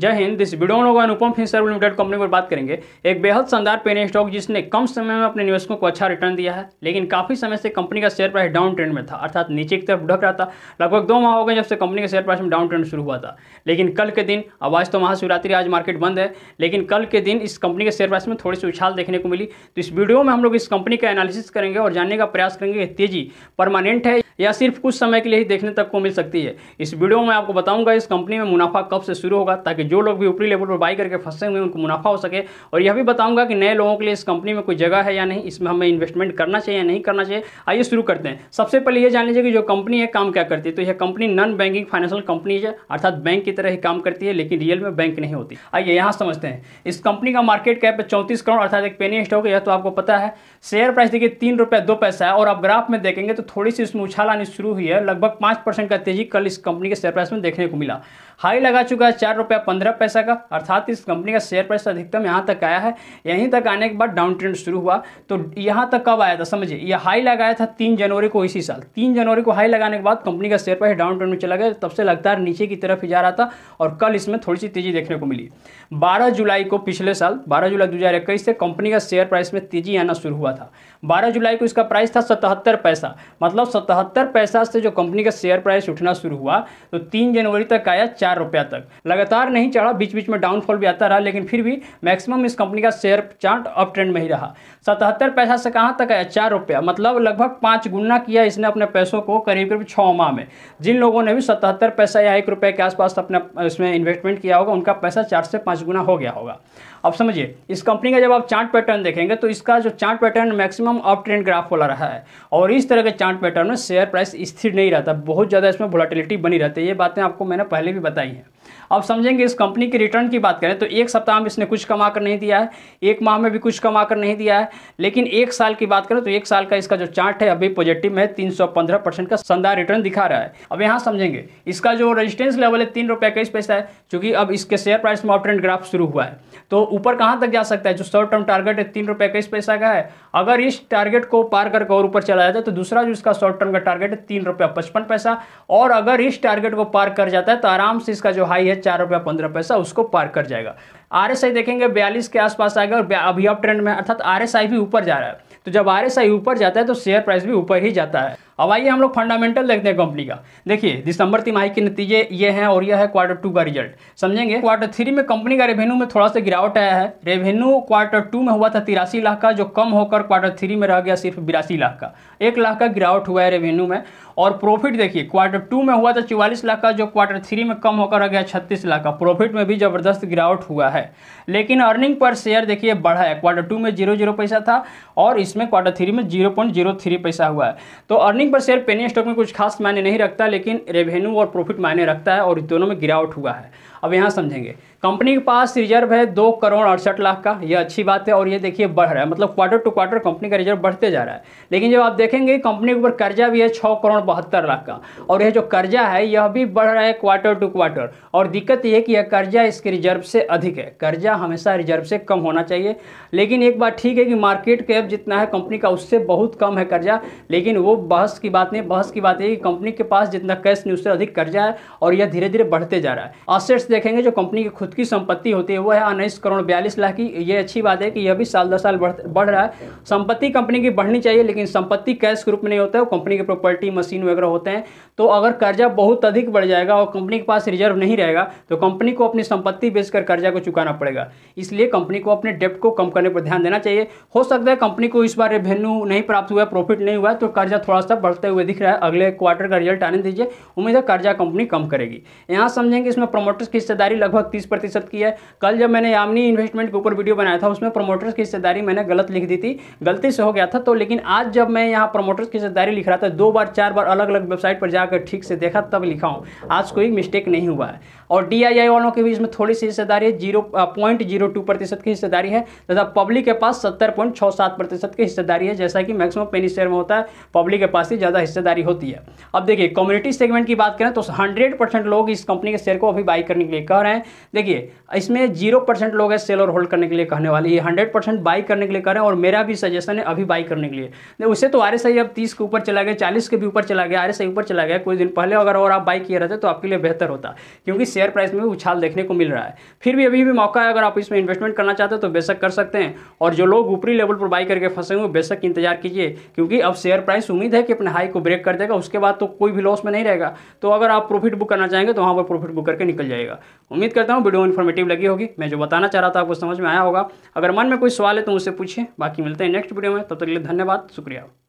जय Hind this video लोग अनुपम फिंसर limited company पर बात करेंगे एक बेहद शानदार पेन स्टॉक जिसने कम समय में अपने निवेशकों को अच्छा रिटर्न दिया है लेकिन काफी समय से कंपनी का शेयर प्राइस डाउन ट्रेंड में था अर्थात नीचे की तरफ ढक रहा था लगभग दो माह हो गए जब से कंपनी का शेयर प्राइस में डाउन ट्रेंड शुरू हुआ था लेकिन कल के दिन अब आज तो महाशिवरात्रि आज मार्केट बंद है लेकिन कल के दिन इस कंपनी के शेयर प्राइस में थोड़ी सी उछाल देखने को मिली तो इस वीडियो में हम लोग इस कंपनी का एनालिसिस करेंगे और जानने का प्रयास करेंगे तेजी परमानेंट है या सिर्फ कुछ समय के लिए ही देखने तक को मिल सकती है इस वीडियो में आपको बताऊंगा इस कंपनी में मुनाफा कब से शुरू होगा ताकि जो लोग भी ऊपरी लेवल पर बाई करके फंसे हुए उनको मुनाफा हो सके और यह भी बताऊंगा कि नए लोगों के लिए इस कंपनी में कोई जगह है या नहीं इसमें हमें इन्वेस्टमेंट करना चाहिए या नहीं करना चाहिए आइए शुरू करते हैं सबसे पहले यह जान लीजिए कि जो कंपनी है काम क्या करती है तो यह company non banking financial company है अर्थात बैंक की तरह ही काम करती है लेकिन रियल में बैंक नहीं होती आइए यहां समझते हैं इस कंपनी का मार्केट कैप चौंतीस करोड़ अर्थात एक पेनी स्टॉक यह तो आपको पता है शेयर प्राइस देखिए तीन रुपये दो पैसा है और आप ग्राफ में देखेंगे तो थोड़ी सी इसमें उछाल लाने शुरू हुई है लगभग पाँच परसेंट का तेजी कल इस कंपनी के शेयर प्राइस में देखने को मिला हाई लगा चुका है चार रुपया पंद्रह पैसा का अर्थात इस कंपनी का शेयर प्राइस अधिकतम यहाँ तक आया है यहीं तक आने के बाद डाउन ट्रेंड शुरू हुआ तो यहाँ तक कब आया था समझिए यह हाई लगाया था तीन जनवरी को इसी साल तीन जनवरी को हाई लगाने के बाद कंपनी का शेयर प्राइस डाउन ट्रेंड में चला गया तब से लगातार नीचे की तरफ ही जा रहा था और कल इसमें थोड़ी सी तेजी देखने को मिली बारह जुलाई को पिछले साल बारह जुलाई दो से कंपनी का शेयर प्राइस में तेजी आना शुरू हुआ था बारह जुलाई को इसका प्राइस था सतहत्तर पैसा मतलब सतहत्तर पैसा से जो कंपनी का शेयर प्राइस उठना शुरू हुआ तो तीन जनवरी तक आया चार रुपया तक लगातार नहीं चढ़ा बीच बीच में डाउनफॉल भी आता रहा लेकिन फिर भी मैक्सिमम इस कंपनी का शेयर चार्ट अप ट्रेंड में ही रहा सतहत्तर पैसा से कहाँ तक आया चार रुपया मतलब लगभग पाँच गुना किया इसने अपने पैसों को करीब करीब छः माह में जिन लोगों ने भी सतहत्तर पैसा या एक रुपये के आसपास अपना इसमें इन्वेस्टमेंट किया होगा उनका पैसा चार से पाँच गुना हो गया होगा अब समझिए इस कंपनी का जब आप चार्ट पैटर्न देखेंगे तो इसका जो chart pattern maximum up trend graph वाला रहा है और इस तरह के चार्ट पैटर्न में शेयर प्राइस स्थिर नहीं रहता बहुत ज़्यादा इसमें वोलाटिलिटी बनी रहती है ये बातें आपको मैंने पहले भी बताई हैं अब समझेंगे इस कंपनी के रिटर्न की बात करें तो एक सप्ताह में इसने कुछ कमा कर नहीं दिया है एक माह में भी कुछ कमा कर नहीं दिया है लेकिन एक साल की बात करें तो एक साल का इसका जो चार्ट है अभी पॉजिटिव में तीन सौ पंद्रह परसेंट का शानदार रिटर्न दिखा रहा है अब यहाँ समझेंगे इसका जो रजिस्टेंस लेवल है तीन रुपये इक्कीस पैसा है चूंकि अब इसके शेयर प्राइस में ऑपरेंट ग्राफ शुरू हुआ है तो ऊपर कहाँ तक जा सकता है जो शॉर्ट टर्म टारगेट है तीन रुपये इक्कीस पैसा का है अगर इस टारगेट को पार करके और ऊपर चला जाता है तो दूसरा जो इसका शॉर्ट टर्म का टारगेट है तीन रुपया पचपन पैसा और अगर इस टारगेट को पार कर जाता है तो आराम से इसका जो हाई हाई है चार रुपया पंद्रह पैसा उसको पार कर जाएगा आर एस आई देखेंगे बयालीस के आसपास आएगा और अभी अब ट्रेंड में अर्थात आर एस आई भी ऊपर जा रहा है तो जब आर एस आई ऊपर जाता है तो शेयर प्राइस भी ऊपर ही जाता है अब आइए हम लोग फंडामेंटल देखते हैं कंपनी का देखिए दिसंबर तिमाही के नतीजे ये हैं और यह है क्वार्टर टू का रिजल्ट समझेंगे क्वार्टर थ्री में कंपनी का रेवेन्यू में थोड़ा सा गिरावट आया है रेवेन्यू क्वार्टर टू में हुआ था तिरासी लाख का जो कम होकर क्वार्टर थ्री में रह गया सिर्फ बिरासी लाख का एक लाख का गिरावट हुआ है रेवेन्यू में और प्रॉफिट देखिए क्वार्टर टू में हुआ था चौवालीस लाख का जो क्वार्टर थ्री में कम होकर रह गया छत्तीस लाख का प्रॉफिट में भी जबरदस्त गिरावट हुआ है लेकिन अर्निंग पर शेयर देखिए बढ़ा है क्वार्टर टू में जीरो जीरो पैसा था और इसमें क्वार्टर थ्री में जीरो पॉइंट जीरो थ्री पैसा हुआ है तो earning trading per share penny stock में कुछ खास मायने नहीं रखता लेकिन रेवेन्यू और प्रॉफिट मायने रखता है और दोनों में गिरावट हुआ है अब यहाँ समझेंगे कंपनी के पास रिजर्व है दो करोड़ अड़सठ लाख का यह अच्छी बात है और ये देखिए बढ़ रहा है मतलब क्वार्टर टू क्वार्टर कंपनी का रिजर्व बढ़ते जा रहा है लेकिन जब आप देखेंगे कंपनी के ऊपर कर्जा भी है छः करोड़ बहत्तर लाख का और यह जो कर्जा है यह भी बढ़ रहा है क्वार्टर टू क्वार्टर और दिक्कत यह है कि यह कर्जा इसके रिजर्व से अधिक है कर्जा हमेशा रिजर्व से कम होना चाहिए लेकिन एक बात ठीक है कि मार्केट कैप जितना है कंपनी का उससे बहुत कम है कर्जा लेकिन वो बहस की बात नहीं बहस की बात है कि कंपनी के पास जितना कैश नहीं उससे अधिक कर्जा है और यह धीरे धीरे बढ़ते जा रहा है असेट्स देखेंगे जो कंपनी के खुद खुद की संपत्ति होती है वो है उन्नीस करोड़ बयालीस लाख की ये अच्छी बात है कि यह भी साल दर साल बढ़ बढ़ रहा है संपत्ति कंपनी की बढ़नी चाहिए लेकिन संपत्ति कैश के रूप में नहीं होता है वो कंपनी के प्रॉपर्टी मशीन वगैरह होते हैं तो अगर कर्जा बहुत अधिक बढ़ जाएगा और कंपनी के पास रिजर्व नहीं रहेगा तो कंपनी को अपनी संपत्ति बेचकर कर्जा को चुकाना पड़ेगा इसलिए कंपनी को अपने डेप्ट को कम करने पर ध्यान देना चाहिए हो सकता है कंपनी को इस बार रेवेन्यू नहीं प्राप्त हुआ प्रॉफिट नहीं हुआ तो कर्जा थोड़ा सा बढ़ते हुए दिख रहा है अगले क्वार्टर का रिजल्ट आने दीजिए उम्मीद है कर्जा कंपनी कम करेगी यहाँ समझेंगे इसमें प्रमोटर्स की हिस्सेदारी लगभग तीस प्रतिशत की है कल जब मैंने यामनी इन्वेस्टमेंट के ऊपर वीडियो बनाया था उसमें प्रमोटर्स की हिस्सेदारी मैंने गलत लिख दी थी गलती से हो गया था तो लेकिन आज जब मैं यहाँ प्रमोटर्स की हिस्सेदारी लिख रहा था दो बार चार बार अलग अलग वेबसाइट पर जाकर ठीक से देखा तब लिखा हूँ आज कोई मिस्टेक नहीं हुआ है और डी वालों की भी इसमें थोड़ी सी हिस्सेदारी है जीरो पॉइंट जीरो टू प्रतिशत की हिस्सेदारी है तथा पब्लिक के पास सत्तर पॉइंट छः सात प्रतिशत की हिस्सेदारी है जैसा कि मैक्सिमम पेनी शेयर में होता है पब्लिक के पास ही ज़्यादा हिस्सेदारी होती है अब देखिए कम्युनिटी सेगमेंट की बात करें तो हंड्रेड परसेंट लोग इस कंपनी के शेयर को अभी बाई करने के लिए कह रहे हैं देखिए देखिए इसमें जीरो परसेंट लोग हैं सेल और होल्ड करने के लिए कहने वाले ये हंड्रेड परसेंट बाई करने के लिए कर रहे हैं और मेरा भी सजेशन है अभी बाई करने के लिए उससे तो आर एस आई अब तीस के ऊपर चला गया चालीस के भी ऊपर चला गया आर एस आई ऊपर चला गया कुछ दिन पहले अगर और आप बाई किए रहते तो आपके लिए बेहतर होता क्योंकि शेयर प्राइस में उछाल देखने को मिल रहा है फिर भी अभी भी मौका है अगर आप इसमें इन्वेस्टमेंट करना चाहते हैं तो बेशक कर सकते हैं और जो लोग ऊपरी लेवल पर बाई करके फंसे हुए बेशक इंतजार कीजिए क्योंकि अब शेयर प्राइस उम्मीद है कि अपने हाई को ब्रेक कर देगा उसके बाद तो कोई भी लॉस में नहीं रहेगा तो अगर आप प्रॉफिट बुक करना चाहेंगे तो वहाँ पर प्रॉफिट बुक करके निकल जाएगा उम्मीद करता हूँ वीडियो वीडियो इन्फॉर्मेटिव लगी होगी मैं जो बताना चाह रहा था आपको समझ में आया होगा अगर मन में कोई सवाल है तो मुझसे पूछिए बाकी मिलते हैं नेक्स्ट वीडियो में तब तक के लिए धन्यवाद शुक्रिया